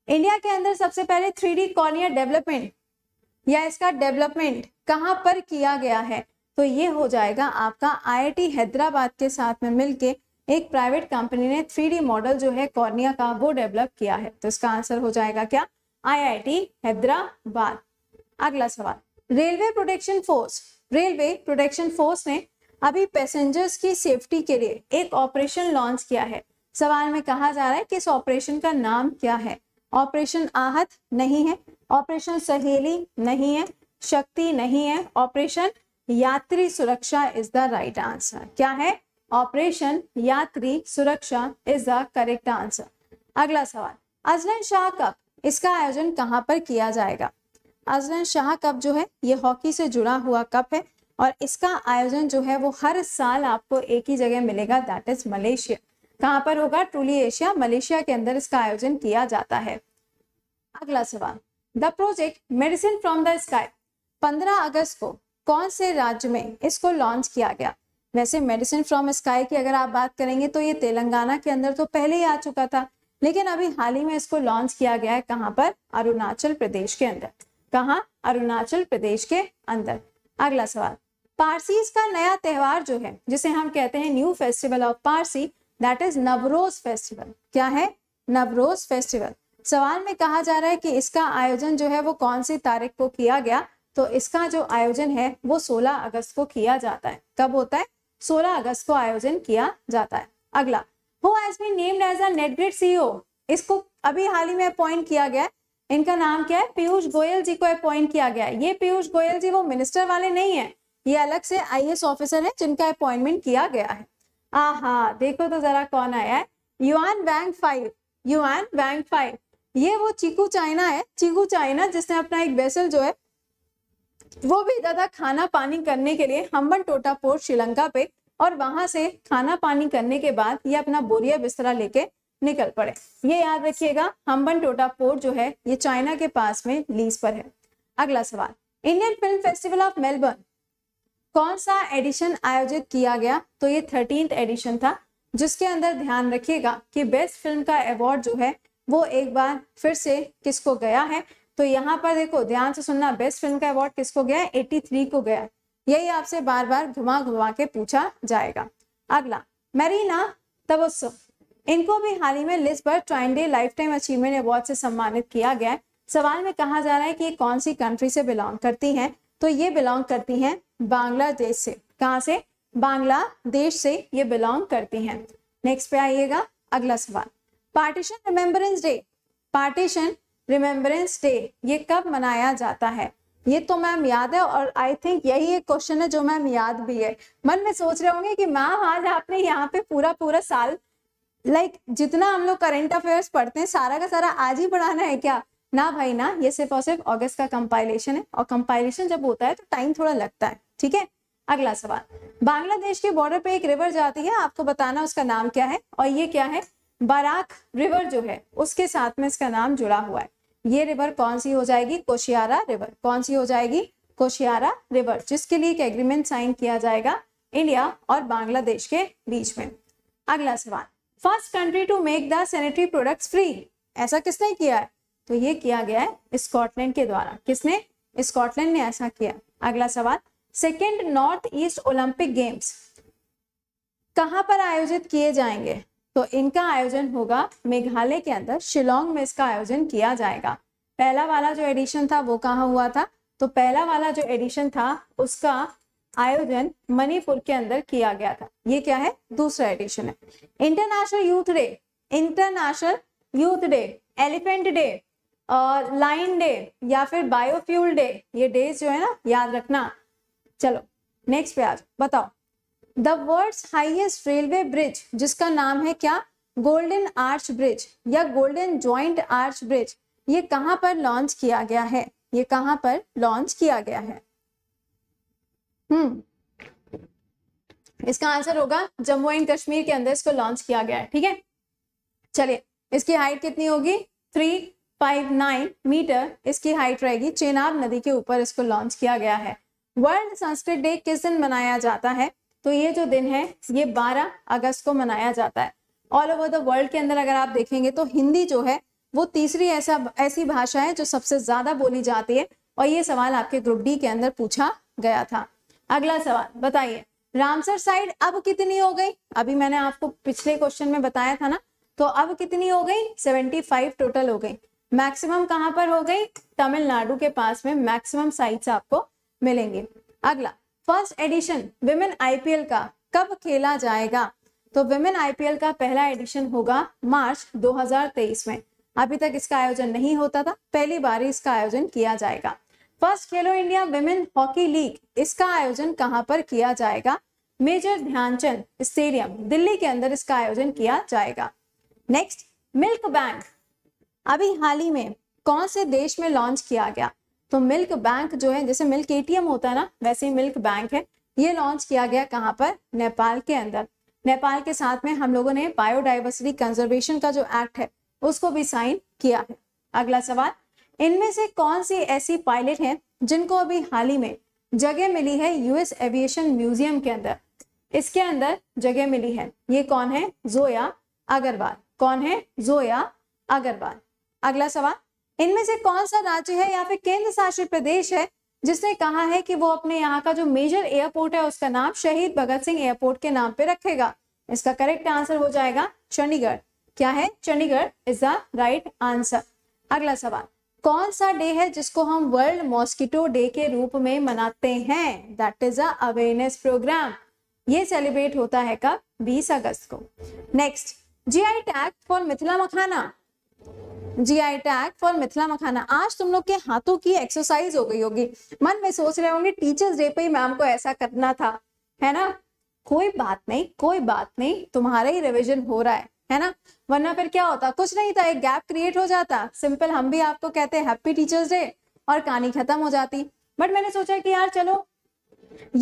इंडिया के अंदर सबसे पहले थ्री डी कॉर्निया डेवलपमेंट या इसका डेवलपमेंट कहाँ पर किया गया है तो ये हो जाएगा आपका आईआईटी हैदराबाद के साथ में मिलके एक प्राइवेट कंपनी ने थ्री मॉडल जो है कॉर्निया का वो डेवलप किया है तो इसका आंसर हो जाएगा क्या आईआईटी हैदराबाद अगला सवाल railway protection force railway protection force ने अभी पैसेंजर्स की सेफ्टी के लिए एक ऑपरेशन लॉन्च किया है सवाल में कहा जा रहा है कि इस ऑपरेशन का नाम क्या है ऑपरेशन आहत नहीं है ऑपरेशन सहेली नहीं है शक्ति नहीं है ऑपरेशन यात्री सुरक्षा इज द राइट आंसर क्या है ऑपरेशन यात्री सुरक्षा इज द करेक्ट आंसर अगला सवाल अजलन शाह कप इसका आयोजन कहाँ पर किया जाएगा अजलन शाह कप जो है ये हॉकी से जुड़ा हुआ कप है और इसका आयोजन जो है वो हर साल आपको एक ही जगह मिलेगा दैट इज मलेशिया कहां पर होगा ट्रूली एशिया मलेशिया के अंदर इसका आयोजन किया जाता है अगला सवाल the project medicine from the sky 15 अगस्त को कौन से राज्य में इसको लॉन्च किया गया वैसे मेडिसिन फ्रॉम स्काई की अगर आप बात करेंगे तो ये तेलंगाना के अंदर तो पहले ही आ चुका था लेकिन अभी हाल ही में इसको लॉन्च किया गया है कहाँ पर अरुणाचल प्रदेश के अंदर कहा अरुणाचल प्रदेश के अंदर अगला सवाल पारसीज का नया त्यौहार जो है जिसे हम कहते हैं new festival of Parsi that is Navroz festival क्या है नवरोज फेस्टिवल सवाल में कहा जा रहा है कि इसका आयोजन जो है वो कौन सी तारीख को किया गया तो इसका जो आयोजन है वो 16 अगस्त को किया जाता है कब होता है 16 अगस्त को आयोजन किया जाता है अगला who has been named as a NATGRID CEO इसको अभी हाल ही में अपॉइंट किया गया इनका नाम क्या है पीयूष गोयल जी को अपॉइंट किया गया है ये पीयूष गोयल जी वो मिनिस्टर वाले नहीं है ये अलग से आई ऑफिसर है जिनका अपॉइंटमेंट किया गया है आहा देखो तो जरा कौन आया है Yuan Wang five Yuan Wang five ये वो चीकू चाइना है चीकू चाइना जिसने अपना एक वेसल जो है वो भी दादा खाना पानी करने के लिए हम्बन टोटा पोर्ट श्रीलंका पे और वहां से खाना पानी करने के बाद ये अपना बोरिया बिस्तरा लेके निकल पड़े ये याद रखिएगा हम्बन टोटा पोर्ट जो है ये चाइना के पास में लीज पर है अगला सवाल Indian film festival of Melbourne कौन सा एडिशन आयोजित किया गया तो ये थर्टींथ एडिशन था जिसके अंदर ध्यान रखिएगा कि बेस्ट फिल्म का अवार्ड जो है वो एक बार फिर से किसको गया है तो यहाँ पर देखो ध्यान से सुनना बेस्ट फिल्म का अवार्ड किसको गया है थ्री को गया यही आपसे बार बार घुमा घुमा के पूछा जाएगा अगला मेरीना तबस्सुम इनको भी हाल ही में लिस्ट पर ट्राइंडे लाइफ टाइम अचीवमेंट अवार्ड से सम्मानित किया गया है सवाल में कहा जा रहा है कि ये कौन सी कंट्री से बिलोंग करती हैं तो ये बिलोंग करती हैं बांग्लादेश से कहा से बांग्लादेश से ये बिलोंग करती हैं नेक्स्ट पे आइएगा अगला सवाल partition remembrance day partition remembrance day ये कब मनाया जाता है ये तो मैम याद है और आई थिंक यही एक क्वेश्चन है जो मैम याद भी है मन में सोच रहे होंगे कि मैम आज आपने यहाँ पे पूरा पूरा साल लाइक like, जितना हम लोग करेंट अफेयर्स पढ़ते हैं सारा का सारा आज ही पढ़ाना है क्या ना भाई ना ये सिर्फ और सिर्फ ऑगस्ट का कंपाइलेशन है और कंपाइलेशन जब होता है तो टाइम थोड़ा लगता है ठीक है अगला सवाल बांग्लादेश के बॉर्डर पे एक रिवर जाती है आपको बताना उसका नाम क्या है और ये क्या है बराक रिवर जो है उसके साथ में इसका नाम जुड़ा हुआ है ये रिवर कौन सी हो जाएगी कोशियारा रिवर कौन सी हो जाएगी कोशियारा रिवर जिसके लिए एक एग्रीमेंट साइन किया जाएगा इंडिया और बांग्लादेश के बीच में अगला सवाल first country to make the sanitary products free ऐसा किसने किया है तो ये किया गया है स्कॉटलैंड के द्वारा किसने स्कॉटलैंड ने ऐसा किया अगला सवाल second north east Olympic games कहाँ पर आयोजित किए जाएंगे तो इनका आयोजन होगा मेघालय के अंदर शिलोंग में इसका आयोजन किया जाएगा पहला वाला जो एडिशन था वो कहाँ हुआ था तो पहला वाला जो एडिशन था उसका आयोजन मणिपुर के अंदर किया गया था ये क्या है दूसरा एडिशन है international youth day international youth day elephant day lion day या फिर बायोफ्यूल डे ये डेज जो है ना याद रखना चलो नेक्स्ट पे आज बताओ the world highest railway bridge जिसका नाम है क्या गोल्डन आर्च ब्रिज या गोल्डन ज्वाइंट आर्च ब्रिज ये कहाँ पर लॉन्च किया गया है ये कहाँ पर लॉन्च किया गया है हम्म इसका आंसर होगा जम्मू एंड कश्मीर के अंदर इसको लॉन्च किया गया है ठीक है चलिए इसकी हाइट कितनी होगी थ्री 59 मीटर इसकी हाइट रहेगी चेनाब नदी के ऊपर इसको लॉन्च किया गया है वर्ल्ड संस्कृत डे किस दिन मनाया जाता है तो ये जो दिन है ये 12 अगस्त को मनाया जाता है ऑल ओवर द वर्ल्ड के अंदर अगर आप देखेंगे तो हिंदी जो है वो तीसरी ऐसा ऐसी भाषा है जो सबसे ज्यादा बोली जाती है और ये सवाल आपके ग्रुप डी के अंदर पूछा गया था अगला सवाल बताइए रामसर साइड अब कितनी हो गई अभी मैंने आपको पिछले क्वेश्चन में बताया था ना तो अब कितनी हो गई फाइव टोटल हो गई मैक्सिमम कहाँ पर हो गई तमिलनाडु के पास में मैक्सिमम साइट्स आपको मिलेंगे अगला फर्स्ट एडिशन विमेन आईपीएल का कब खेला जाएगा तो विमेन आईपीएल का पहला एडिशन होगा मार्च 2023 में अभी तक इसका आयोजन नहीं होता था पहली बार इसका आयोजन किया जाएगा फर्स्ट खेलो इंडिया विमेन हॉकी लीग इसका आयोजन कहाँ पर किया जाएगा मेजर ध्यानचंद स्टेडियम दिल्ली के अंदर इसका आयोजन किया जाएगा नेक्स्ट मिल्क बैंक अभी हाल ही में कौन से देश में लॉन्च किया गया तो मिल्क बैंक जो है जैसे मिल्क एटीएम होता है ना वैसे ही मिल्क बैंक है ये लॉन्च किया गया कहाँ पर नेपाल के अंदर नेपाल के साथ में हम लोगों ने बायोडाइवर्सिटी कंजर्वेशन का जो एक्ट है उसको भी साइन किया है अगला सवाल इनमें से कौन सी ऐसी पायलट हैं जिनको अभी हाल ही में जगह मिली है यूएस एविएशन म्यूजियम के अंदर इसके अंदर जगह मिली है ये कौन है जोया अग्रवाल कौन है जोया अग्रवाल अगला सवाल इनमें से कौन सा राज्य है या फिर केंद्र शासित प्रदेश है जिसने कहा है कि वो अपने यहाँ का जो मेजर एयरपोर्ट है उसका नाम शहीद भगत सिंह एयरपोर्ट के नाम पे रखेगा इसका करेक्ट आंसर हो जाएगा चंडीगढ़ क्या है Chandigarh is the right answer अगला सवाल कौन सा डे है जिसको हम वर्ल्ड मॉस्किटो डे के रूप में मनाते हैं दैट इज अवेयरनेस प्रोग्राम ये सेलिब्रेट होता है कब 20 अगस्त को next I tag for Mithila makhana G I tag for Mithila makhana आज तुम लोग के हाथों की एक्सरसाइज हो गई होगी मन में सोच रहे होंगे टीचर्स डे पे ही मैम को ऐसा करना था है ना कोई बात नहीं कोई बात नहीं तुम्हारा ही रिविजन हो रहा है है ना वरना फिर क्या होता कुछ नहीं था एक गैप क्रिएट हो जाता सिंपल हम भी आपको कहते हैं हैप्पी टीचर्स डे और कहानी खत्म हो जाती बट मैंने सोचा कि यार चलो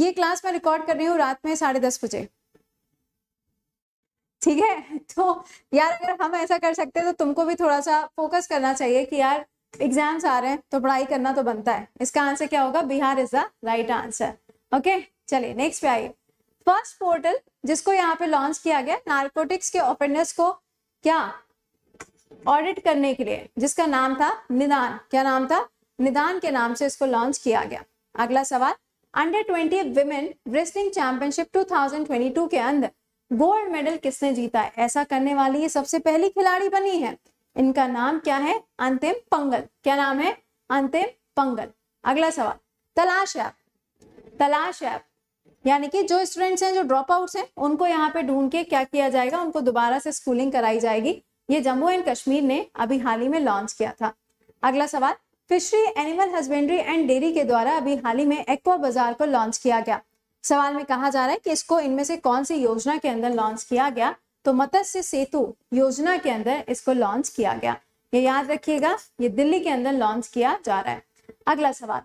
ये क्लास मैं रिकॉर्ड कर रही हूँ रात में साढ़े दस बजे ठीक है तो यार अगर हम ऐसा कर सकते हैं तो तुमको भी थोड़ा सा फोकस करना चाहिए कि यार एग्जाम्स आ रहे हैं तो पढ़ाई करना तो बनता है इसका आंसर क्या होगा Bihar is the right answer okay चलिए नेक्स्ट पे आइए फर्स्ट पोर्टल जिसको यहाँ पे लॉन्च किया गया नार्कोटिक्स के ऑफेंडर्स को क्या ऑडिट करने के लिए जिसका नाम था निदान क्या नाम था निदान के नाम से इसको लॉन्च किया गया अगला सवाल under twenty women wrestling championship 2022 के अंदर गोल्ड मेडल किसने जीता है ऐसा करने वाली ये सबसे पहली खिलाड़ी बनी है इनका नाम क्या है अंतिम पंगल क्या नाम है अंतिम पंगल अगला सवाल तलाश ऐप तलाश ऐप यानी कि जो स्टूडेंट्स हैं जो ड्रॉप आउट्स हैं उनको यहाँ पे ढूंढ के क्या किया जाएगा उनको दोबारा से स्कूलिंग कराई जाएगी ये जम्मू एंड कश्मीर ने अभी हाल ही में लॉन्च किया था अगला सवाल fishery animal husbandry and dairy के द्वारा अभी हाल ही में एक्वा बाजार को लॉन्च किया गया सवाल में कहा जा रहा है कि इसको इनमें से कौन सी योजना के अंदर लॉन्च किया गया तो मत्स्य सेतु योजना के अंदर इसको लॉन्च किया गया ये याद रखिएगा ये दिल्ली के अंदर लॉन्च किया जा रहा है अगला सवाल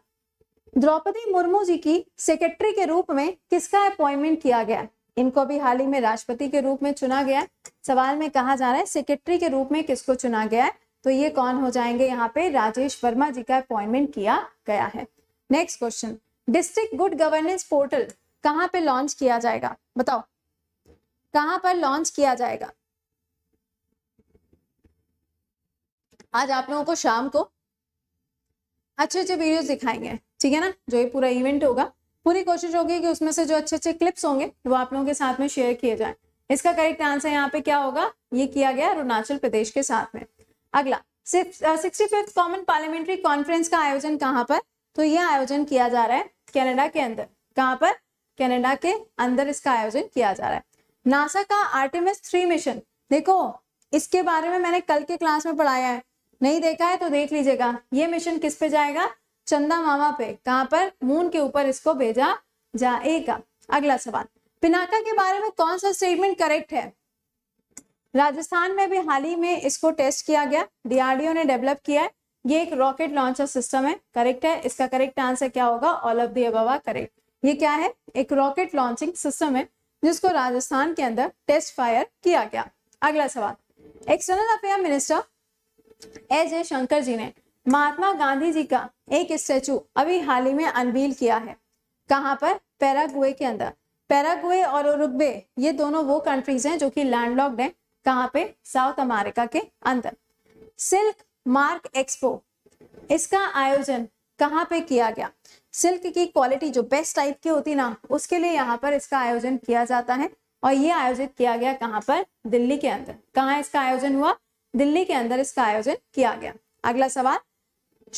द्रौपदी मुर्मू जी की सेक्रेटरी के रूप में किसका अपॉइंटमेंट किया गया इनको भी हाल ही में राष्ट्रपति के रूप में चुना गया सवाल में कहा जा रहा है सेक्रेटरी के रूप में किसको चुना गया है तो ये कौन हो जाएंगे यहाँ पे राजेश वर्मा जी का अपॉइंटमेंट किया गया है next question district good governance portal कहां पे लॉन्च किया जाएगा बताओ कहां पर लॉन्च किया जाएगा आज आप लोगों को शाम को अच्छे अच्छे वीडियोस दिखाएंगे ठीक है ना जो ये पूरा इवेंट होगा पूरी कोशिश होगी कि उसमें से जो अच्छे अच्छे क्लिप्स होंगे वो आप लोगों के साथ में शेयर किए जाए इसका करेक्ट आंसर यहाँ पे क्या होगा ये किया गया अरुणाचल प्रदेश के साथ में अगला sixty fifth common parliamentary conference का आयोजन कहाँ पर तो यह आयोजन किया जा रहा है कनाडा के अंदर कहाँ पर कनाडा के अंदर इसका आयोजन किया जा रहा है नासा का आर्टिमिस थ्री मिशन देखो इसके बारे में मैंने कल के क्लास में पढ़ाया है नहीं देखा है तो देख लीजिएगा ये मिशन किस पे जाएगा चंदा मामा पे कहां पर मून के ऊपर इसको भेजा जाएगा अगला सवाल पिनाका के बारे में कौन सा स्टेटमेंट करेक्ट है राजस्थान में भी हाल ही में इसको टेस्ट किया गया डीआरडीओ ने डेवलप किया है ये एक रॉकेट लॉन्चर सिस्टम है करेक्ट है इसका करेक्ट आंसर क्या होगा all of the above correct ये क्या है एक रॉकेट लॉन्चिंग सिस्टम है जिसको राजस्थान के अंदर टेस्ट फायर किया गया अगला सवाल external affair minister S Jaishankar ji ने महात्मा गांधी जी का एक स्टेचू अभी हाल ही में अनवील किया है कहाँ पर पैरागुए के अंदर पैरागुए और उरुग्वे ये दोनों वो कंट्रीज हैं जो कि लैंडलॉक्ड हैं कहाँ पे साउथ अमेरिका के अंदर सिल्क मार्क एक्सपो इसका आयोजन कहाँ पे किया गया सिल्क की क्वालिटी जो बेस्ट टाइप की होती ना उसके लिए यहाँ पर इसका आयोजन किया जाता है और ये आयोजित किया गया कहाँ पर दिल्ली के अंदर कहाँ इसका आयोजन हुआ दिल्ली के अंदर इसका आयोजन किया गया अगला सवाल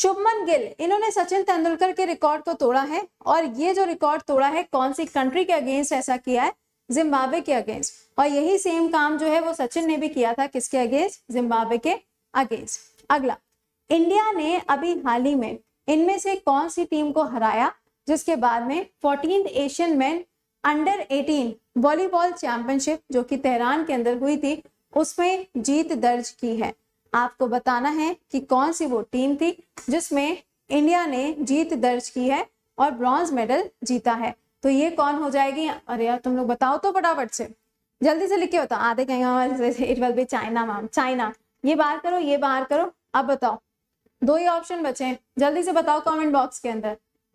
शुभमन गिल इन्होंने सचिन तेंदुलकर के रिकॉर्ड को तोड़ा है और ये जो रिकॉर्ड तोड़ा है कौन सी कंट्री के अगेंस्ट ऐसा किया है जिम्बाब्वे के अगेंस्ट और यही सेम काम जो है वो सचिन ने भी किया था किसके अगेंस्ट जिम्बाब्वे के अगेंस्ट अगला इंडिया ने अभी हाल ही में इनमें से कौन सी टीम को हराया जिसके बाद में fourteen Asian man under 18 volleyball championship जो कि तेहरान के अंदर हुई थी उसमें जीत दर्ज की है आपको बताना है कि कौन सी वो टीम थी जिसमें इंडिया ने जीत दर्ज की है और ब्रॉन्ज मेडल जीता है तो ये कौन हो जाएगी अरे यार तुम लोग बताओ तो फटाफट से जल्दी से लिख के बताओ आधे कहेंगे it will be China ma'am China ये बार करो ये बार करो अब बताओ दो ही ऑप्शन बचे हैं जल्दी से बताओ कमेंट बॉक्स के अंदर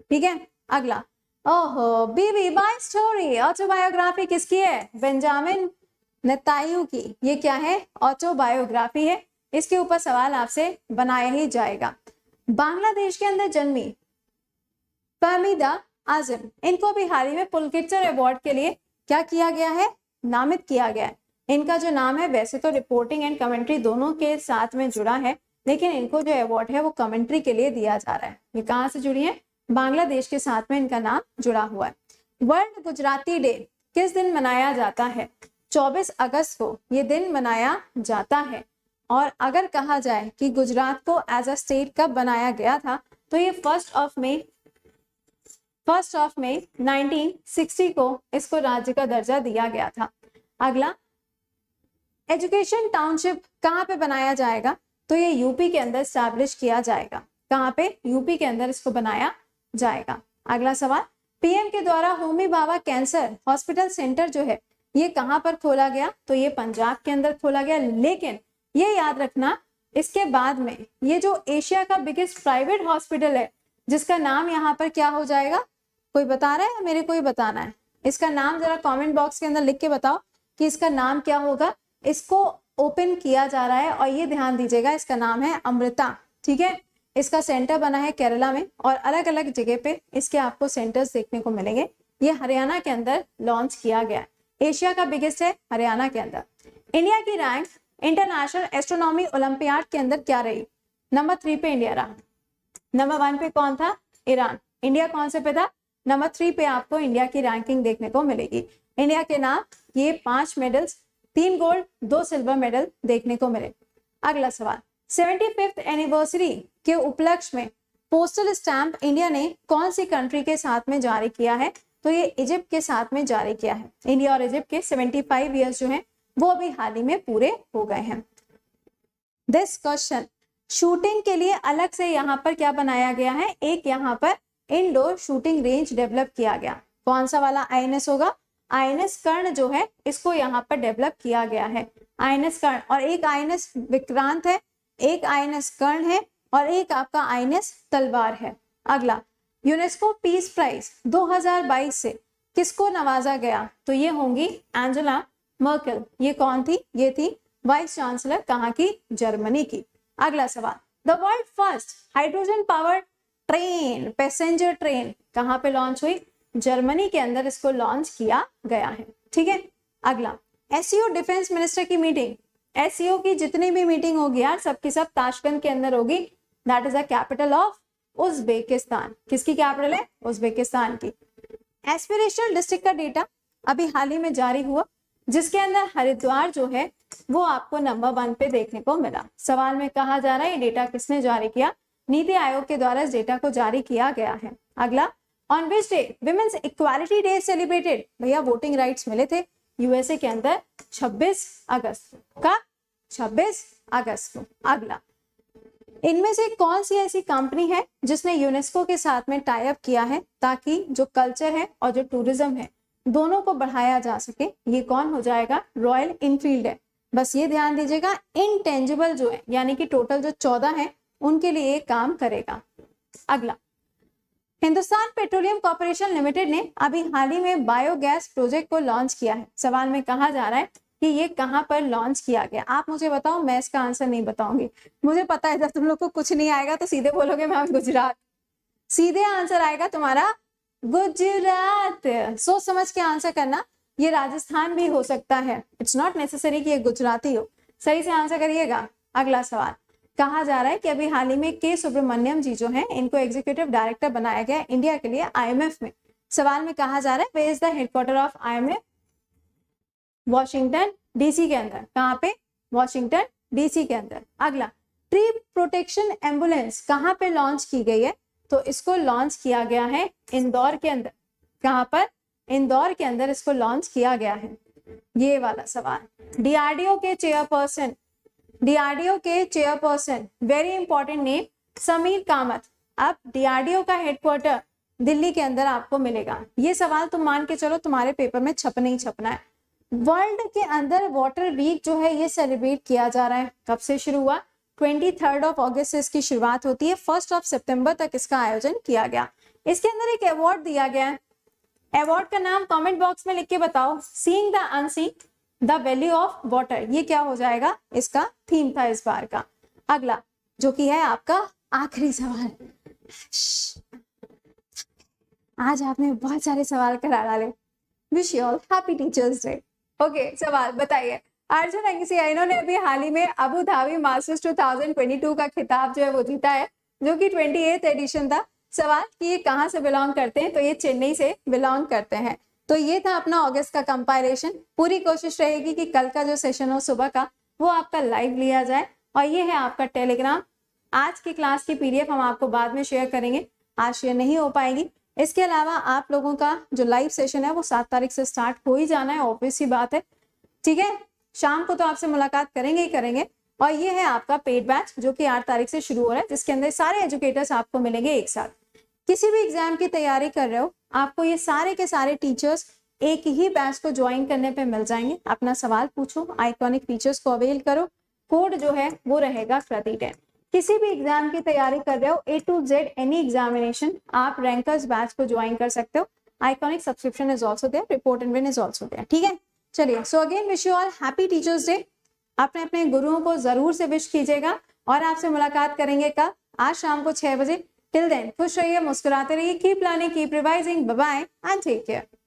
ठीक है अगला ओहो बीबी बाय स्टोरी ऑटोबायोग्राफी किसकी है बेंजामिन नेतायु की ये क्या है ऑटोबायोग्राफी है इसके ऊपर सवाल आपसे बनाया ही जाएगा बांग्लादेश के अंदर जन्मी फमीदा आजम इनको भी हाल ही में पुलकिचर अवार्ड के लिए क्या किया गया है नामित किया गया है इनका जो नाम है वैसे तो रिपोर्टिंग एंड कमेंट्री दोनों के साथ में जुड़ा है लेकिन इनको जो अवार्ड है वो कमेंट्री के लिए दिया जा रहा है ये कहाँ से जुड़ी है बांग्लादेश के साथ में इनका नाम जुड़ा हुआ है वर्ल्ड गुजराती डे किस दिन मनाया जाता है 24 अगस्त को ये दिन मनाया जाता है और अगर कहा जाए कि गुजरात को एज अ स्टेट कब बनाया गया था तो ये first of May first of May 1960 को इसको राज्य का दर्जा दिया गया था अगला एजुकेशन टाउनशिप कहाँ पे बनाया जाएगा तो ये यूपी के अंदर स्टैब्लिश किया जाएगा कहाँ पे यूपी के अंदर इसको बनाया जाएगा अगला सवाल पीएम के द्वारा Homi Bhabha cancer hospital centre जो है ये कहाँ पर खोला गया तो ये पंजाब के अंदर खोला गया लेकिन ये याद रखना इसके बाद में ये जो एशिया का बिगेस्ट प्राइवेट हॉस्पिटल है जिसका नाम यहाँ पर क्या हो जाएगा कोई बता रहा है मेरे को ही बताना है इसका नाम जरा कमेंट बॉक्स के अंदर लिख के बताओ कि इसका नाम क्या होगा इसको ओपन किया जा रहा है और ये ध्यान दीजिएगा इसका नाम है अमृता ठीक है इसका सेंटर बना है केरला में और अलग अलग जगह पे इसके आपको सेंटर्स देखने को मिलेंगे ये हरियाणा के अंदर लॉन्च किया गया है एशिया का बिगेस्ट है हरियाणा के अंदर इंडिया की रैंक इंटरनेशनल एस्ट्रोनॉमी ओलंपियाड के अंदर क्या रही नंबर थ्री पे इंडिया रहा नंबर वन पे कौन था ईरान इंडिया कौन से पे था नंबर थ्री पे आपको इंडिया की रैंकिंग देखने को मिलेगी इंडिया के नाम ये पांच मेडल्स तीन गोल्ड दो सिल्वर मेडल देखने को मिले अगला सवाल सेवेंटी फिफ्थ एनिवर्सरी के उपलक्ष्य में पोस्टल स्टैंप इंडिया ने कौन सी कंट्री के साथ में जारी किया है तो ये इजिप्ट के साथ में जारी किया है इंडिया और इजिप्ट के 75 फाइव ईयर्स जो हैं वो अभी हाल ही में पूरे हो गए हैं दिस क्वेश्चन शूटिंग के लिए अलग से यहाँ पर क्या बनाया गया है एक यहाँ पर इनडोर शूटिंग रेंज डेवलप किया गया कौन सा वाला आई होगा आयनस कर्ण जो है इसको यहाँ पर डेवलप किया गया है आयनस कर्ण और एक आयनस विक्रांत है एक आयनस कर्ण है और एक आपका आयनस तलवार है अगला यूनेस्को पीस प्राइज 2022 से किसको नवाजा गया तो ये होंगी एंजेला मर्कल ये कौन थी ये थी वाइस चांसलर कहाँ की जर्मनी की अगला सवाल the world first hydrogen power train passenger train कहाँ पे लॉन्च हुई जर्मनी के अंदर इसको लॉन्च किया गया है ठीक है अगला एसईओ डिफेंस मिनिस्टर की मीटिंग एसईओ e की जितनी भी मीटिंग होगी यार सबकी सब, सब ताशकंद के अंदर होगी that is the capital of Uzbekistan किसकी कैपिटल है उजबेकिस्तान की एस्पिरेशनल डिस्ट्रिक्ट का डेटा अभी हाल ही में जारी हुआ जिसके अंदर हरिद्वार जो है वो आपको नंबर वन पे देखने को मिला सवाल में कहा जा रहा है ये डेटा किसने जारी किया नीति आयोग के द्वारा इस डेटा को जारी किया गया है अगला on which day women's equality day celebrated भैया वोटिंग राइट्स मिले थे यूएसए के अंदर 26 अगस्त का 26 अगस्त को अगला इनमें से कौन सी ऐसी कंपनी है जिसने यूनेस्को के साथ में टाइप किया है ताकि जो कल्चर है और जो टूरिज्म है दोनों को बढ़ाया जा सके ये कौन हो जाएगा रॉयल इनफील्ड है बस ये ध्यान दीजिएगा इनटेंजिबल जो है यानी कि टोटल जो चौदह है उनके लिए काम करेगा अगला हिंदुस्तान पेट्रोलियम कॉरपोरेशन लिमिटेड ने अभी हाल ही में बायोगैस प्रोजेक्ट को लॉन्च किया है सवाल में कहा जा रहा है कि ये कहाँ पर लॉन्च किया गया आप मुझे बताओ मैं इसका आंसर नहीं बताऊंगी मुझे पता है जब तुम लोग को कुछ नहीं आएगा तो सीधे बोलोगे मैम गुजरात सीधे आंसर आएगा तुम्हारा गुजरात सोच समझ के आंसर करना ये राजस्थान भी हो सकता है इट्स नॉट नेसेसरी कि ये गुजराती हो सही से आंसर करिएगा अगला सवाल कहा जा रहा है कि अभी हाल ही में के सुब्रमण्यम जी जो हैं इनको एग्जीक्यूटिव डायरेक्टर बनाया गया इंडिया के लिए आईएमएफ में सवाल में कहा जा रहा है where is the headquarter of IMF Washington DC के अंदर कहाँ पे वॉशिंगटन डीसी के अंदर अगला ट्री प्रोटेक्शन एम्बुलेंस कहाँ पे लॉन्च की गई है तो इसको लॉन्च किया गया है इंदौर के अंदर कहाँ पर इंदौर के अंदर इसको लॉन्च किया गया है ये वाला सवाल डीआरडीओ के चेयरपर्सन डीआरडीओ के chairperson very important name Sameer Kamat अब डीआरडीओ का हेडक्वार्टर दिल्ली के अंदर आपको मिलेगा ये सवाल तुम मान के चलो तुम्हारे पेपर में छपना ही छपना है वर्ल्ड के अंदर वाटर वीक जो है ये सेलिब्रेट किया जा रहा है कब से शुरू हुआ ट्वेंटी थर्ड ऑफ ऑगस्ट से इसकी शुरुआत होती है फर्स्ट ऑफ सेप्टेम्बर तक इसका आयोजन किया गया इसके अंदर एक अवार्ड दिया गया है अवार्ड का नाम कमेंट बॉक्स में लिख के बताओ sing the unsung the value of water ये क्या हो जाएगा इसका थीम था इस बार का अगला जो कि है आपका आखिरी सवाल आज आपने बहुत सारे सवाल करा डाले wish you all happy teachers day okay सवाल बताइए अर्जुन एंगसियानो ने अभी हाल ही में अबू धाबी मास्टर्स 2022 का खिताब जो है वो जीता है जो कि ट्वेंटी एडिशन था सवाल कि ये कहाँ से बिलोंग करते हैं तो ये चेन्नई से बिलोंग करते हैं तो ये था अपना अगस्त का कंपाइलेशन पूरी कोशिश रहेगी कि कल का जो सेशन हो सुबह का वो आपका लाइव लिया जाए और ये है आपका टेलीग्राम आज की क्लास की पीडीएफ हम आपको बाद में शेयर करेंगे आज शेयर नहीं हो पाएगी इसके अलावा आप लोगों का जो लाइव सेशन है वो सात तारीख से स्टार्ट हो ही जाना है ऑब्वियस ही बात है ठीक है शाम को तो आपसे मुलाकात करेंगे ही करेंगे और ये है आपका पेड बैच जो कि आठ तारीख से शुरू हो रहा है जिसके अंदर सारे एजुकेटर्स आपको मिलेंगे एक साथ किसी भी एग्जाम की तैयारी कर रहे हो आपको ये सारे के सारे टीचर्स एक ही बैच को ज्वाइन करने पे मिल जाएंगे अपना सवाल पूछो आइकॉनिक फीचर्स को अवेल करो कोड जो है वो रहेगा प्रति टेन किसी भी एग्जाम की तैयारी कर रहे हो A to Z any examination आप रैंकर्स बैच को ज्वाइन कर सकते हो iconic subscription is also there report and win is also there ठीक है चलिए so again wish you all happy teachers day अपने अपने गुरुओं को जरूर से विश कीजिएगा और आपसे मुलाकात करेंगे कब आज शाम को छह बजे टिल देन खुश रहिए मुस्कुराते रहिए keep learning keep revising bye and take care